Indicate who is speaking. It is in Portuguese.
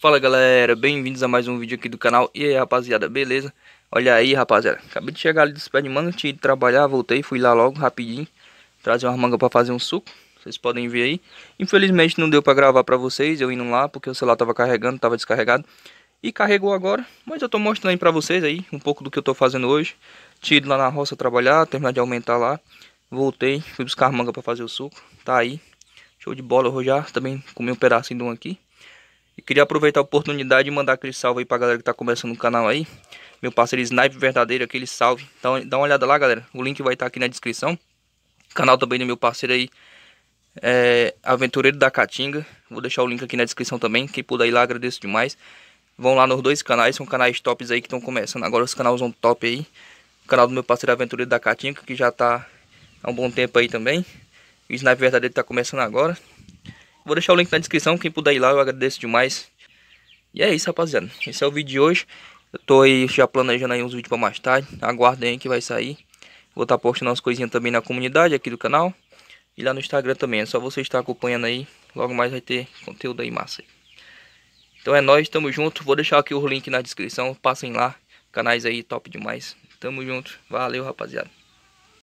Speaker 1: Fala galera, bem-vindos a mais um vídeo aqui do canal E aí rapaziada, beleza? Olha aí rapaziada, acabei de chegar ali dos pés de manga Tinha ido trabalhar, voltei, fui lá logo, rapidinho Trazer uma manga pra fazer um suco Vocês podem ver aí Infelizmente não deu pra gravar pra vocês, eu indo lá Porque o celular tava carregando, tava descarregado E carregou agora, mas eu tô mostrando aí pra vocês aí Um pouco do que eu tô fazendo hoje Tinha ido lá na roça trabalhar, terminar de aumentar lá Voltei, fui buscar manga pra fazer o suco Tá aí, show de bola, eu já também comi um pedacinho de um aqui e queria aproveitar a oportunidade e mandar aquele salve aí pra galera que tá começando no canal aí. Meu parceiro Snipe Verdadeiro, aquele salve. Dá, então, dá uma olhada lá, galera. O link vai estar tá aqui na descrição. Canal também do meu parceiro aí, é, Aventureiro da Caatinga. Vou deixar o link aqui na descrição também. Quem puder ir lá, agradeço demais. Vão lá nos dois canais, são canais tops aí que estão começando. Agora os canais são top aí. O canal do meu parceiro Aventureiro da Caatinga, que já tá há um bom tempo aí também. O Sniper Verdadeiro tá começando agora. Vou deixar o link na descrição, quem puder ir lá, eu agradeço demais. E é isso, rapaziada. Esse é o vídeo de hoje. Eu tô aí já planejando aí uns vídeos para mais tarde. Aguardem aí que vai sair. Vou estar tá postando umas coisinhas também na comunidade aqui do canal. E lá no Instagram também. É só você estar acompanhando aí. Logo mais vai ter conteúdo aí massa. Então é nóis, tamo junto. Vou deixar aqui o link na descrição. Passem lá. Canais aí top demais. Tamo junto. Valeu, rapaziada.